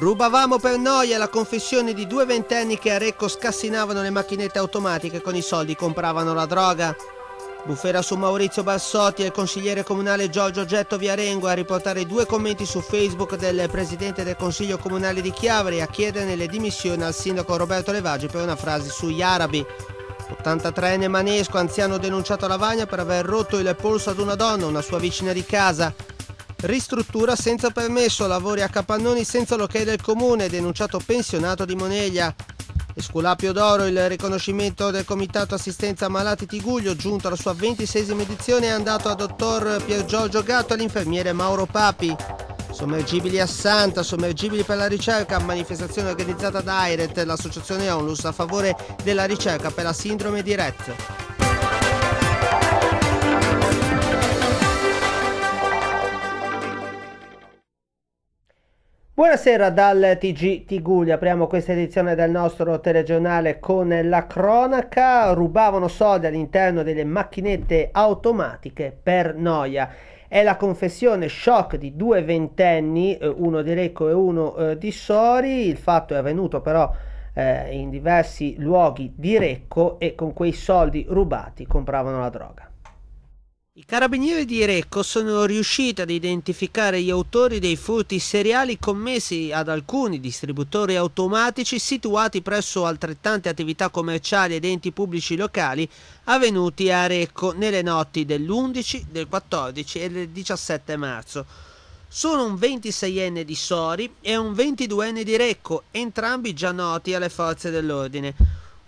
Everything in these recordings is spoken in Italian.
Rubavamo per noia la confessione di due ventenni che a Recco scassinavano le macchinette automatiche con i soldi compravano la droga. Bufera su Maurizio Bassotti e il consigliere comunale Giorgio Getto Viarengo a riportare due commenti su Facebook del presidente del consiglio comunale di Chiavari a chiederne le dimissioni al sindaco Roberto Levaggi per una frase sugli arabi. 83enne manesco, anziano denunciato a Lavagna per aver rotto il polso ad una donna, una sua vicina di casa. Ristruttura senza permesso, lavori a capannoni senza l'ok del comune, denunciato pensionato di Moneglia. Esculapio d'oro, il riconoscimento del Comitato Assistenza Malati Tiguglio, giunto alla sua 26 edizione, è andato a dottor Pier Giorgio Gatto e all'infermiere Mauro Papi. Sommergibili a Santa, sommergibili per la ricerca, manifestazione organizzata da AIRET, l'associazione ONLUS, a favore della ricerca per la sindrome di Rett. Buonasera dal TG Tiguglia, apriamo questa edizione del nostro telegiornale con la cronaca. Rubavano soldi all'interno delle macchinette automatiche per noia. È la confessione shock di due ventenni, eh, uno di Recco e uno eh, di Sori. Il fatto è avvenuto però eh, in diversi luoghi di Recco e con quei soldi rubati compravano la droga. I carabinieri di Recco sono riusciti ad identificare gli autori dei furti seriali commessi ad alcuni distributori automatici situati presso altrettante attività commerciali ed enti pubblici locali avvenuti a Recco nelle notti dell'11, del 14 e del 17 marzo. Sono un 26enne di Sori e un 22enne di Recco, entrambi già noti alle forze dell'ordine.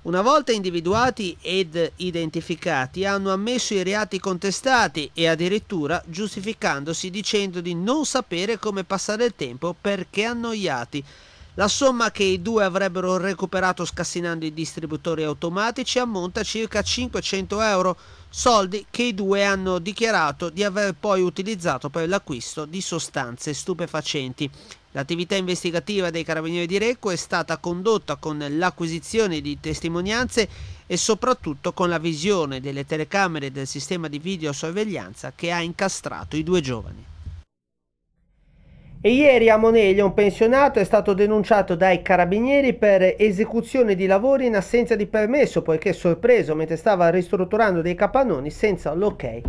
Una volta individuati ed identificati, hanno ammesso i reati contestati e addirittura giustificandosi dicendo di non sapere come passare il tempo perché annoiati. La somma che i due avrebbero recuperato scassinando i distributori automatici ammonta a circa 500 euro, soldi che i due hanno dichiarato di aver poi utilizzato per l'acquisto di sostanze stupefacenti. L'attività investigativa dei carabinieri di Recco è stata condotta con l'acquisizione di testimonianze e soprattutto con la visione delle telecamere del sistema di videosorveglianza che ha incastrato i due giovani. E ieri a Moneglia un pensionato è stato denunciato dai carabinieri per esecuzione di lavori in assenza di permesso poiché sorpreso mentre stava ristrutturando dei capannoni senza l'ok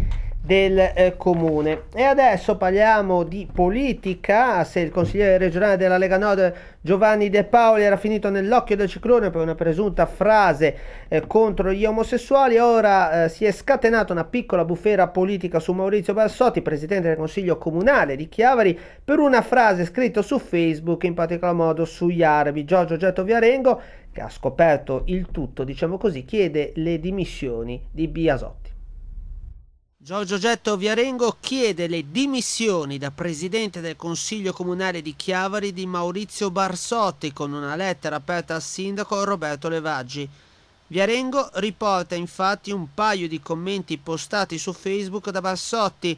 del eh, comune. E adesso parliamo di politica, se il consigliere regionale della Lega Nord Giovanni De Paoli era finito nell'occhio del ciclone per una presunta frase eh, contro gli omosessuali, ora eh, si è scatenata una piccola bufera politica su Maurizio Balsotti, presidente del Consiglio Comunale di Chiavari, per una frase scritta su Facebook, in particolar modo sugli arabi. Giorgio Getto Viarengo, che ha scoperto il tutto, diciamo così, chiede le dimissioni di Biasotti Giorgio Getto Viarengo chiede le dimissioni da presidente del Consiglio Comunale di Chiavari di Maurizio Barsotti con una lettera aperta al sindaco Roberto Levaggi. Viarengo riporta infatti un paio di commenti postati su Facebook da Barsotti.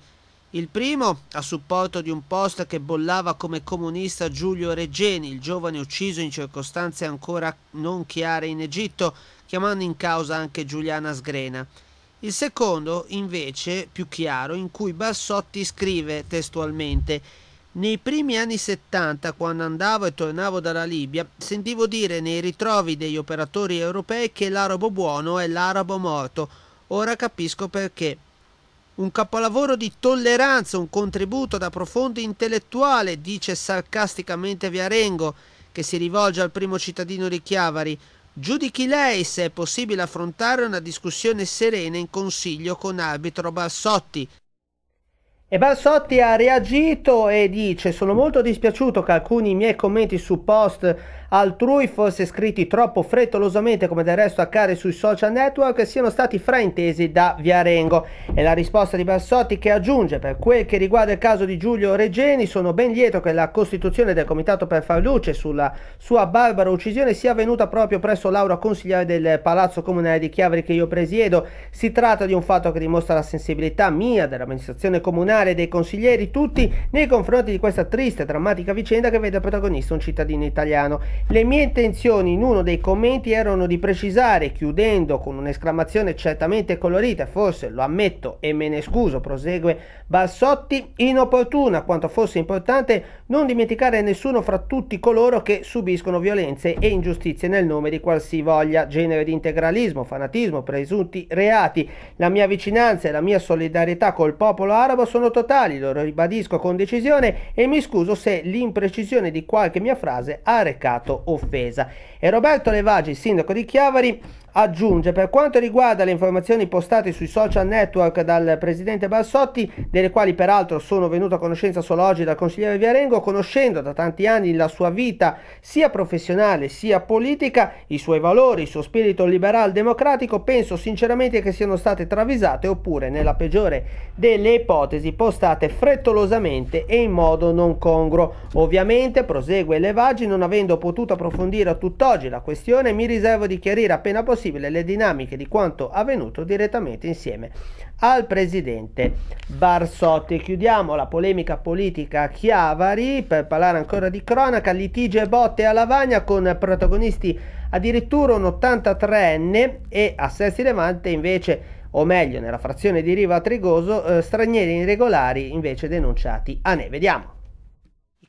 Il primo a supporto di un post che bollava come comunista Giulio Reggeni, il giovane ucciso in circostanze ancora non chiare in Egitto, chiamando in causa anche Giuliana Sgrena. Il secondo, invece, più chiaro, in cui Bassotti scrive testualmente nei primi anni 70, quando andavo e tornavo dalla Libia, sentivo dire nei ritrovi degli operatori europei che l'arabo buono è l'arabo morto. Ora capisco perché. Un capolavoro di tolleranza, un contributo da profondo intellettuale, dice sarcasticamente Viarengo, che si rivolge al primo cittadino di Chiavari, Giudichi lei se è possibile affrontare una discussione serena in consiglio con arbitro Balsotti. E Balsotti ha reagito e dice: Sono molto dispiaciuto che alcuni miei commenti su post altrui fosse scritti troppo frettolosamente come del resto accade sui social network siano stati fraintesi da Viarengo. E la risposta di Bassotti che aggiunge per quel che riguarda il caso di Giulio Regeni sono ben lieto che la costituzione del comitato per far luce sulla sua barbara uccisione sia avvenuta proprio presso l'aura consigliare del Palazzo Comunale di Chiavri che io presiedo. Si tratta di un fatto che dimostra la sensibilità mia, dell'amministrazione comunale e dei consiglieri tutti nei confronti di questa triste e drammatica vicenda che vede protagonista un cittadino italiano le mie intenzioni in uno dei commenti erano di precisare, chiudendo con un'esclamazione certamente colorita, forse lo ammetto e me ne scuso, prosegue Bassotti, inopportuna quanto fosse importante non dimenticare nessuno fra tutti coloro che subiscono violenze e ingiustizie nel nome di qualsivoglia genere di integralismo, fanatismo, presunti reati. La mia vicinanza e la mia solidarietà col popolo arabo sono totali, lo ribadisco con decisione e mi scuso se l'imprecisione di qualche mia frase ha recato offesa. E Roberto Levagi, sindaco di Chiavari, aggiunge per quanto riguarda le informazioni postate sui social network dal presidente Balsotti, delle quali peraltro sono venuto a conoscenza solo oggi dal consigliere Viarengo, conoscendo da tanti anni la sua vita sia professionale sia politica, i suoi valori, il suo spirito liberal democratico, penso sinceramente che siano state travisate oppure nella peggiore delle ipotesi postate frettolosamente e in modo non congruo. Ovviamente, prosegue Levaggi, non avendo potuto approfondire a tutt'oggi la questione, mi riservo di chiarire appena possibile possibile le dinamiche di quanto avvenuto direttamente insieme al presidente Barsotti. Chiudiamo la polemica politica a Chiavari per parlare ancora di cronaca, litigi e botte a Lavagna con protagonisti addirittura un 83enne e a Sesti Levante invece o meglio nella frazione di Riva Trigoso, eh, stranieri irregolari invece denunciati a ne. Vediamo.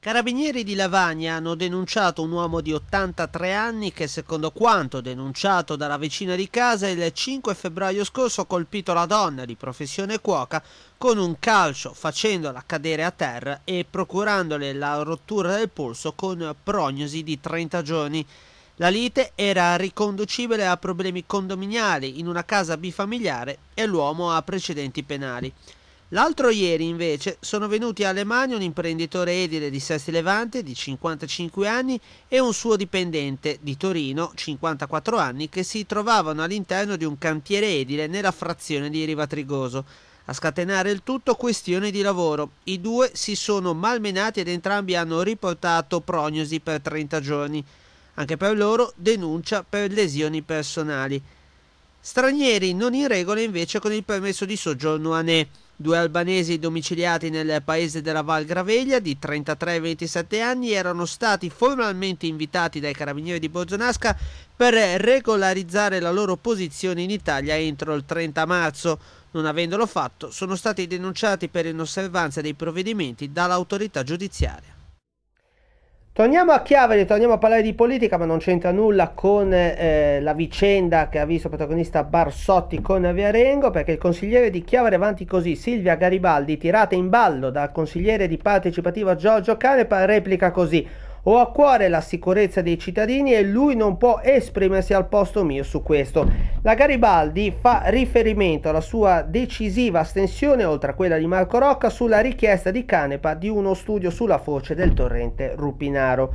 Carabinieri di Lavagna hanno denunciato un uomo di 83 anni che, secondo quanto denunciato dalla vicina di casa, il 5 febbraio scorso ha colpito la donna di professione cuoca con un calcio, facendola cadere a terra e procurandole la rottura del polso con prognosi di 30 giorni. La lite era riconducibile a problemi condominiali in una casa bifamiliare e l'uomo ha precedenti penali. L'altro ieri invece sono venuti a Alemania un imprenditore edile di Sesti Levante di 55 anni e un suo dipendente di Torino, 54 anni, che si trovavano all'interno di un cantiere edile nella frazione di Rivatrigoso. A scatenare il tutto questione di lavoro. I due si sono malmenati ed entrambi hanno riportato prognosi per 30 giorni. Anche per loro denuncia per lesioni personali. Stranieri non in regola invece con il permesso di soggiorno a Ne. Due albanesi domiciliati nel paese della Val Graveglia di 33 e 27 anni erano stati formalmente invitati dai carabinieri di Borzonasca per regolarizzare la loro posizione in Italia entro il 30 marzo. Non avendolo fatto, sono stati denunciati per inosservanza dei provvedimenti dall'autorità giudiziaria. Torniamo a Chiavari, torniamo a parlare di politica, ma non c'entra nulla con eh, la vicenda che ha visto protagonista Barsotti con Viarengo, perché il consigliere di Chiavari avanti così, Silvia Garibaldi, tirata in ballo dal consigliere di partecipativa Giorgio Cane, replica così. Ho a cuore la sicurezza dei cittadini e lui non può esprimersi al posto mio su questo. La Garibaldi fa riferimento alla sua decisiva astensione, oltre a quella di Marco Rocca, sulla richiesta di Canepa di uno studio sulla foce del torrente Rupinaro.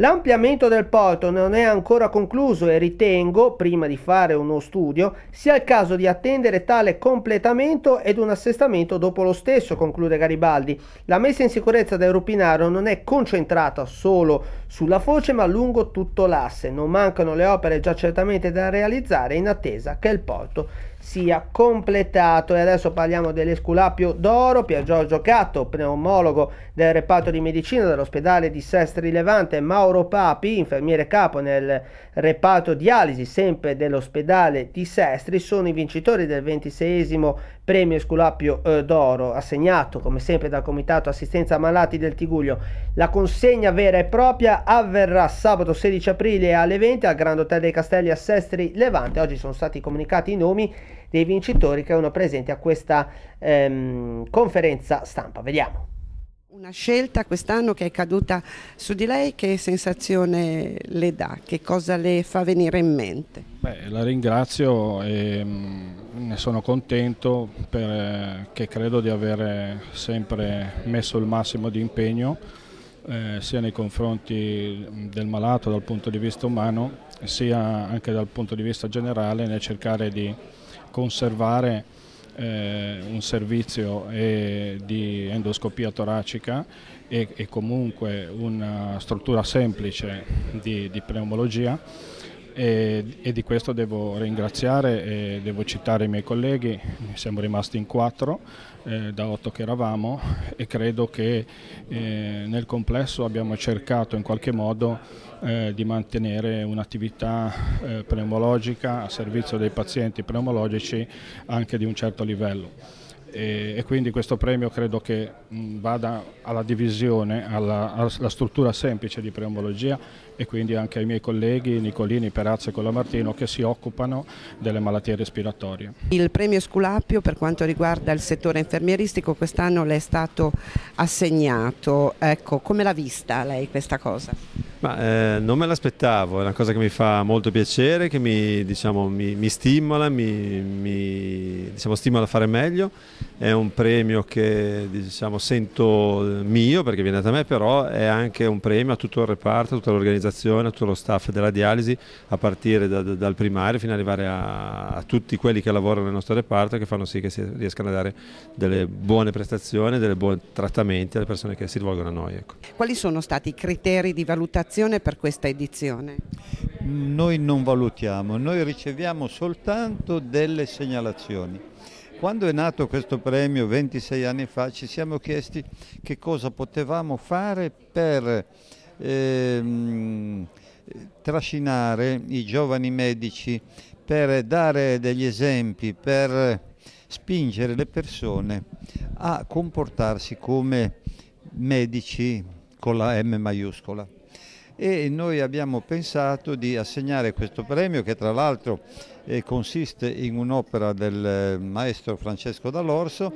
L'ampliamento del porto non è ancora concluso e ritengo, prima di fare uno studio, sia il caso di attendere tale completamento ed un assestamento dopo lo stesso, conclude Garibaldi. La messa in sicurezza del Rupinaro non è concentrata solo sulla foce ma lungo tutto l'asse non mancano le opere già certamente da realizzare in attesa che il porto sia completato. E adesso parliamo dell'Esculapio d'Oro. Pier Giorgio Catto, pneumologo del reparto di medicina dell'ospedale di Sestri Levante, Mauro Papi, infermiere capo nel reparto dialisi sempre dell'ospedale di Sestri, sono i vincitori del ventiseiesimo premio Sculapio eh, d'Oro assegnato come sempre dal Comitato Assistenza Malati del Tiguglio. La consegna vera e propria avverrà sabato 16 aprile alle 20 al Grand Hotel dei Castelli a Sestri Levante. Oggi sono stati comunicati i nomi dei vincitori che erano presenti a questa ehm, conferenza stampa. Vediamo. Una scelta quest'anno che è caduta su di lei, che sensazione le dà? Che cosa le fa venire in mente? Beh, la ringrazio e mm, ne sono contento perché eh, credo di aver sempre messo il massimo di impegno eh, sia nei confronti mm, del malato dal punto di vista umano sia anche dal punto di vista generale nel cercare di conservare eh, un servizio eh, di endoscopia toracica e, e comunque una struttura semplice di, di pneumologia e, e di questo devo ringraziare e devo citare i miei colleghi, siamo rimasti in quattro eh, da otto che eravamo e credo che eh, nel complesso abbiamo cercato in qualche modo eh, di mantenere un'attività eh, pneumologica a servizio dei pazienti pneumologici anche di un certo livello e, quindi questo premio credo che mm, vada alla divisione, alla, alla struttura semplice di pneumologia e quindi anche ai miei colleghi Nicolini, Perazzo e Colamartino che si occupano delle malattie respiratorie. Il premio Sculapio per quanto riguarda il settore infermieristico quest'anno le è stato assegnato, ecco, come l'ha vista lei questa cosa? Ma, eh, non me l'aspettavo, è una cosa che mi fa molto piacere, che mi, diciamo, mi, mi stimola, mi, mi diciamo, stimola a fare meglio, è un premio che diciamo, sento mio perché viene da me, però è anche un premio a tutto il reparto, a tutta l'organizzazione organizzazione, a tutto lo staff della dialisi, a partire da, da, dal primario fino ad arrivare a, a, tutti quelli che lavorano nel nostro reparto che fanno sì che si riescano a dare delle buone prestazioni, dei buoni trattamenti alle persone che si rivolgono a noi. Ecco. Quali sono stati i criteri di valutazione per questa edizione? Noi non valutiamo, noi riceviamo soltanto delle segnalazioni. Quando è nato questo premio 26 anni fa ci siamo chiesti che cosa potevamo fare per ehm, trascinare i giovani medici per dare degli esempi, per spingere le persone a comportarsi come medici con la M maiuscola. E noi abbiamo pensato di assegnare questo premio che tra l'altro eh, consiste in un'opera del maestro Francesco Dall'Orso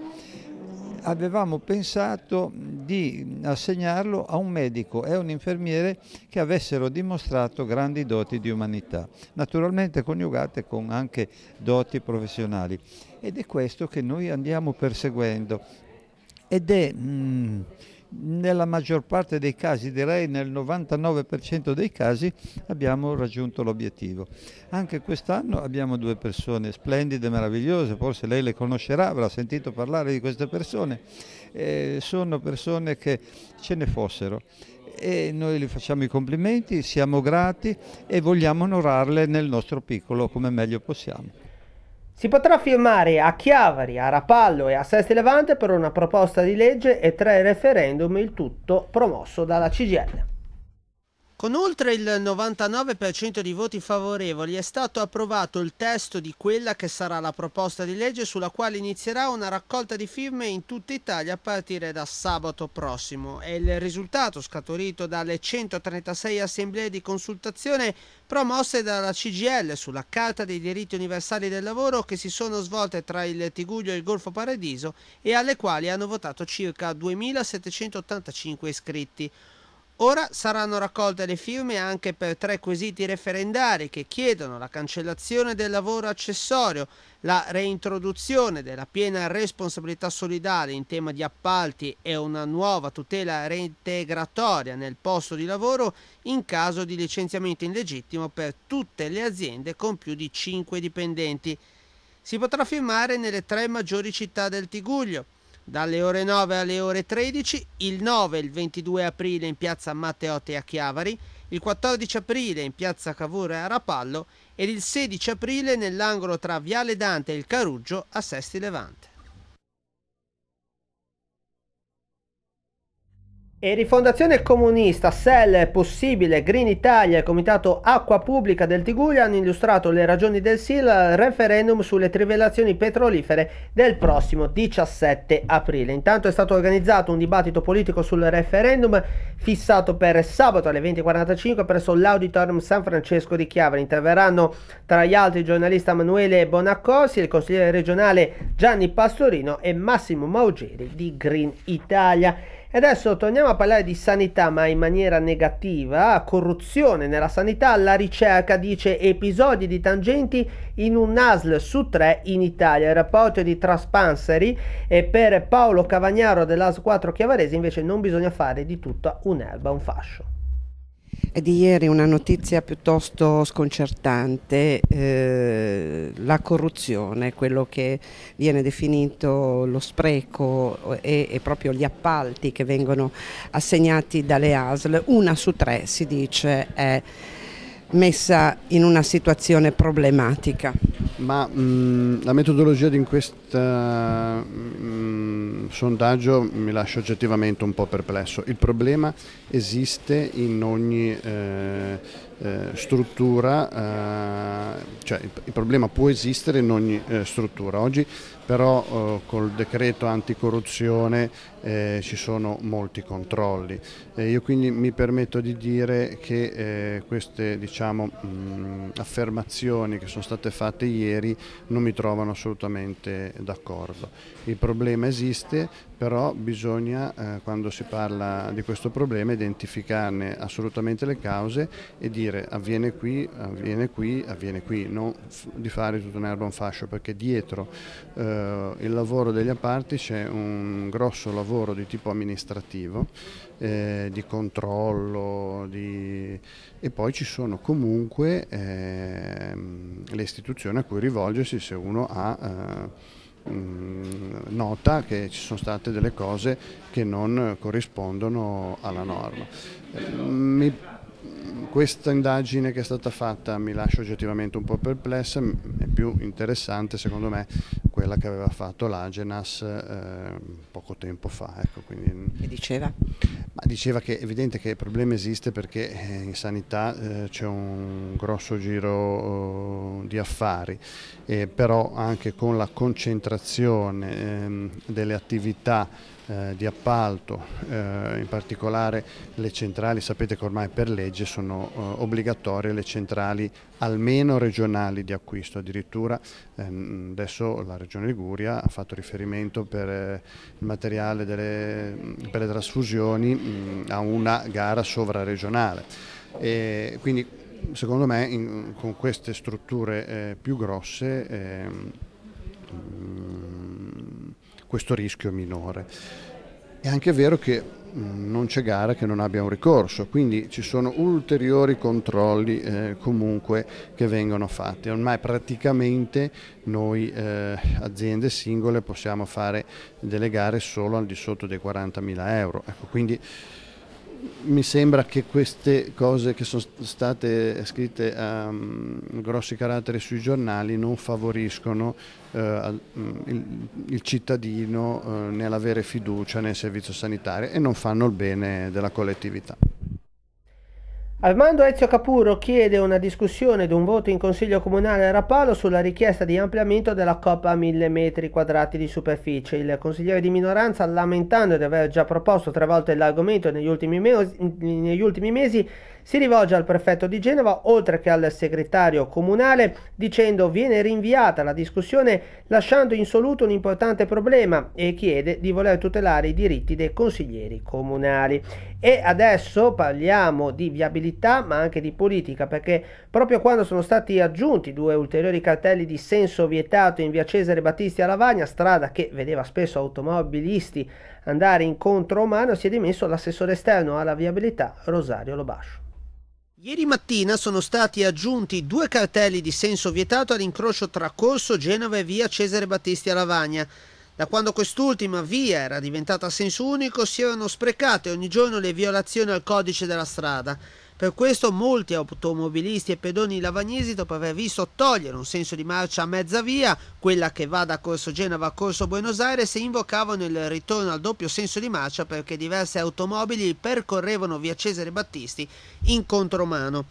avevamo pensato di assegnarlo a un medico e a un infermiere che avessero dimostrato grandi doti di umanità, naturalmente coniugate con anche doti professionali. Ed è questo che noi andiamo perseguendo. Ed è... Mh, mm, nella maggior parte dei casi, direi nel 99% dei casi, abbiamo raggiunto l'obiettivo. Anche quest'anno abbiamo due persone splendide, meravigliose, forse lei le conoscerà, avrà sentito parlare di queste persone. Eh, sono persone che ce ne fossero e noi gli facciamo i complimenti, siamo grati e vogliamo onorarle nel nostro piccolo come meglio possiamo. Si potrà firmare a Chiavari, a Rapallo e a Sesti Levante per una proposta di legge e tre referendum, il tutto promosso dalla CGL. Con oltre il 99% di voti favorevoli è stato approvato il testo di quella che sarà la proposta di legge sulla quale inizierà una raccolta di firme in tutta Italia a partire da sabato prossimo. È il risultato scaturito dalle 136 assemblee di consultazione promosse dalla CGL sulla Carta dei diritti universali del lavoro che si sono svolte tra il Tiguglio e il Golfo Paradiso e alle quali hanno votato circa 2.785 iscritti. Ora saranno raccolte le firme anche per tre quesiti referendari che chiedono la cancellazione del lavoro accessorio, la reintroduzione della piena responsabilità solidale in tema di appalti e una nuova tutela reintegratoria nel posto di lavoro in caso di licenziamento illegittimo per tutte le aziende con più di 5 dipendenti. Si potrà firmare nelle tre maggiori città del Tiguglio dalle ore 9 alle ore 13, il 9 e il 22 aprile in piazza Matteotti a Chiavari, il 14 aprile in piazza Cavour a Rapallo ed il 16 aprile nell'angolo tra Viale Dante e il Caruggio a Sesti Levante. E Rifondazione Comunista, SEL, Possibile, Green Italia e Comitato Acqua Pubblica del Tiguglia hanno illustrato le ragioni del SIL al referendum sulle trivellazioni petrolifere del prossimo 17 aprile. Intanto è stato organizzato un dibattito politico sul referendum fissato per sabato alle 20.45 presso l'Auditorium San Francesco di Chiavari. Interverranno tra gli altri il giornalista Emanuele Bonaccorsi, il consigliere regionale Gianni Pastorino e Massimo Maugeri di Green Italia. E adesso torniamo a parlare di sanità, ma in maniera negativa, corruzione nella sanità, la ricerca dice episodi di tangenti in un ASL su tre in Italia. Il rapporto di Traspanseri e per Paolo Cavagnaro dell'AS 4 Chiavarese invece non bisogna fare di tutta un'erba, un fascio. È di ieri una notizia piuttosto sconcertante, eh, la corruzione, quello che viene definito lo spreco e, e, proprio gli appalti che vengono assegnati dalle ASL, una su tre si dice è messa in una situazione problematica. Ma mh, mm, la metodologia di questa mm, sondaggio mi lascia oggettivamente un po' perplesso. Il problema esiste in ogni eh, eh, struttura, eh, cioè il, il, problema può esistere in ogni eh, struttura. Oggi però eh, col decreto anticorruzione eh, ci sono molti controlli. Eh, io quindi mi permetto di dire che queste diciamo, mh, mm, affermazioni che sono state fatte ieri non mi trovano assolutamente d'accordo. Il problema esiste, però bisogna eh, quando si parla di questo problema identificarne assolutamente le cause e dire avviene qui, avviene qui, avviene qui, non di fare tutto un erba un fascio perché dietro eh, il lavoro degli apparti c'è un grosso lavoro di tipo amministrativo, eh, di controllo di... e poi ci sono comunque ehm, le istituzioni a cui rivolgersi se uno ha eh, mh, mm, nota che ci sono state delle cose che non corrispondono alla norma. Eh, mi questa indagine che è stata fatta mi lascia oggettivamente un po' perplessa, è più interessante secondo me quella che aveva fatto l'Agenas eh, poco tempo fa. Ecco, quindi, che diceva? diceva che è evidente che il problema esiste perché eh, in sanità eh, c'è un grosso giro eh, di affari, eh, però anche con la concentrazione ehm, delle attività eh, di appalto, eh, in particolare le centrali, sapete che ormai per legge sono eh, obbligatorie le centrali almeno regionali di acquisto, addirittura ehm, adesso la Regione Liguria ha fatto riferimento per eh, il materiale delle, mm, per le trasfusioni mh, mm, a una gara sovraregionale. E quindi secondo me in, con queste strutture eh, più grosse mh, ehm, mm, questo rischio è minore. È anche vero che mm, non c'è gara che non abbia un ricorso, quindi ci sono ulteriori controlli eh, comunque che vengono fatti. Ormai praticamente noi eh, aziende singole possiamo fare delle gare solo al di sotto dei 40.000 euro. Ecco, quindi mi sembra che queste cose che sono state scritte a um, ehm, grossi caratteri sui giornali non favoriscono uh, il, il, cittadino uh, nell'avere fiducia nel servizio sanitario e non fanno il bene della collettività. Armando Ezio Capurro chiede una discussione ed un voto in Consiglio Comunale a Rapallo sulla richiesta di ampliamento della coppa a 1000 metri quadrati di superficie. Il consigliere di minoranza, lamentando di aver già proposto tre volte l'argomento negli ultimi, mesi, negli ultimi mesi si rivolge al prefetto di Genova oltre che al segretario comunale dicendo viene rinviata la discussione lasciando insoluto un importante problema e chiede di voler tutelare i diritti dei consiglieri comunali. E adesso parliamo di viabilità ma anche di politica perché proprio quando sono stati aggiunti due ulteriori cartelli di senso vietato in via Cesare Battisti a Lavagna, strada che vedeva spesso automobilisti andare in umano, si è dimesso l'assessore esterno alla viabilità Rosario Lobascio. Ieri mattina sono stati aggiunti due cartelli di senso vietato all'incrocio tra Corso Genova e via Cesare Battisti a Lavagna. Da quando quest'ultima via era diventata a senso unico si erano sprecate ogni giorno le violazioni al codice della strada. Per questo molti automobilisti e pedoni lavagnesi, dopo aver visto togliere un senso di marcia a mezza via, quella che va da Corso Genova a Corso Buenos Aires, invocavano il ritorno al doppio senso di marcia perché diverse automobili percorrevano via Cesare Battisti in contromano.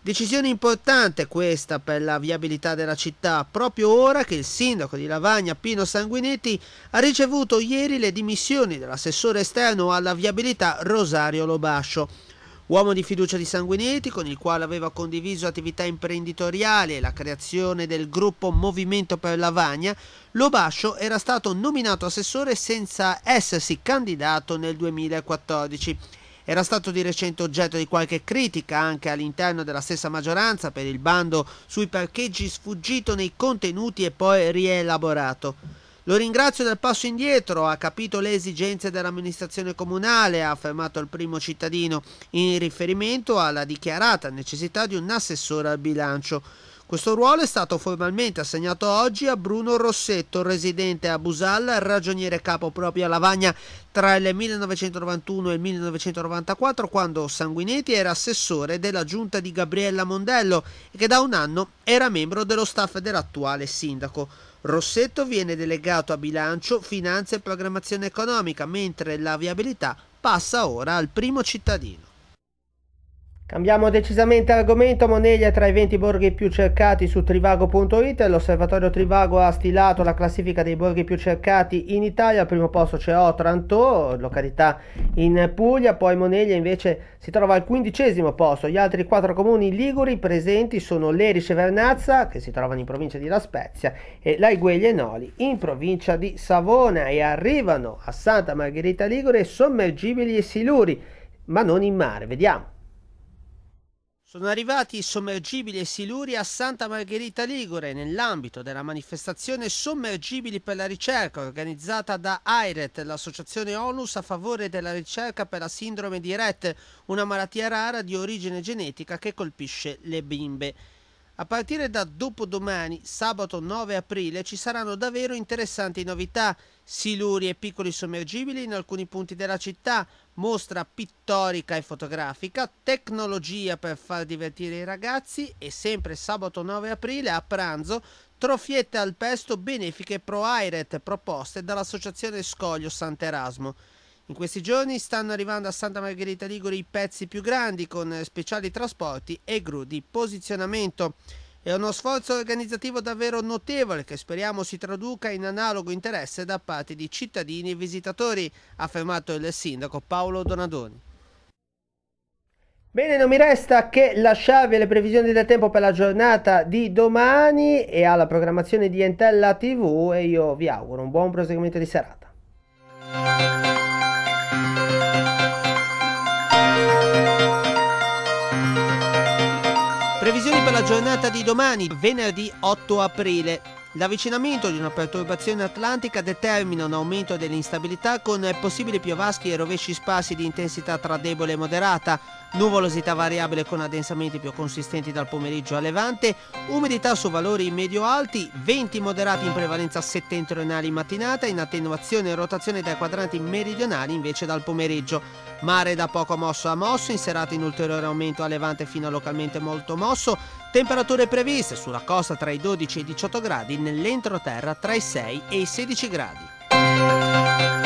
Decisione importante questa per la viabilità della città, proprio ora che il sindaco di Lavagna Pino Sanguinetti ha ricevuto ieri le dimissioni dell'assessore esterno alla viabilità Rosario Lobascio. Uomo di fiducia di Sanguinetti, con il quale aveva condiviso attività imprenditoriali e la creazione del gruppo Movimento per Lavagna, Lobascio era stato nominato assessore senza essersi candidato nel 2014. Era stato di recente oggetto di qualche critica anche all'interno della stessa maggioranza per il bando sui parcheggi sfuggito nei contenuti e poi rielaborato. Lo ringrazio del passo indietro, ha capito le esigenze dell'amministrazione comunale, ha affermato il primo cittadino, in riferimento alla dichiarata necessità di un assessore al bilancio. Questo ruolo è stato formalmente assegnato oggi a Bruno Rossetto, residente a Busalla, ragioniere capo proprio a Lavagna tra il 1991 e il 1994, quando Sanguinetti era assessore della giunta di Gabriella Mondello e che da un anno era membro dello staff dell'attuale sindaco. Rossetto viene delegato a bilancio, finanza e programmazione economica, mentre la viabilità passa ora al primo cittadino. Cambiamo decisamente argomento, Moneglia tra i 20 borghi più cercati su trivago.it, l'osservatorio Trivago ha stilato la classifica dei borghi più cercati in Italia, al primo posto c'è Otranto, località in Puglia, poi Moneglia invece si trova al quindicesimo posto, gli altri quattro comuni liguri presenti sono Lerice e Vernazza che si trovano in provincia di La Spezia e Laigueglia e Noli in provincia di Savona e arrivano a Santa Margherita Ligure sommergibili e siluri, ma non in mare, vediamo. Sono arrivati i sommergibili e siluri a Santa Margherita Ligure nell'ambito della manifestazione Sommergibili per la ricerca organizzata da AIRET, l'associazione ONUS a favore della ricerca per la sindrome di RET, una malattia rara di origine genetica che colpisce le bimbe. A partire da dopodomani, sabato 9 aprile, ci saranno davvero interessanti novità, siluri e piccoli sommergibili in alcuni punti della città, mostra pittorica e fotografica, tecnologia per far divertire i ragazzi e sempre sabato 9 aprile a pranzo trofiette al pesto benefiche pro AIRET proposte dall'associazione Scoglio Sant'Erasmo. In questi giorni stanno arrivando a Santa Margherita Ligure i pezzi più grandi con speciali trasporti e gru di posizionamento. È uno sforzo organizzativo davvero notevole che speriamo si traduca in analogo interesse da parte di cittadini e visitatori, ha affermato il sindaco Paolo Donadoni. Bene, non mi resta che lasciarvi le previsioni del tempo per la giornata di domani e alla programmazione di Entella TV e io vi auguro un buon proseguimento di serata. giornata di domani, venerdì 8 aprile. L'avvicinamento di una perturbazione atlantica determina un aumento dell'instabilità con possibili piovaschi e rovesci sparsi di intensità tra debole e moderata, nuvolosità variabile con addensamenti più consistenti dal pomeriggio a levante, umidità su valori medio-alti, venti moderati in prevalenza settentrionali in mattinata, in attenuazione e rotazione dai quadranti meridionali invece dal pomeriggio. Mare da poco mosso a mosso, in serata in ulteriore aumento a levante fino a localmente molto mosso, Temperature previste sulla costa tra i 12 e i 18 gradi, nell'entroterra tra i 6 e i 16 gradi.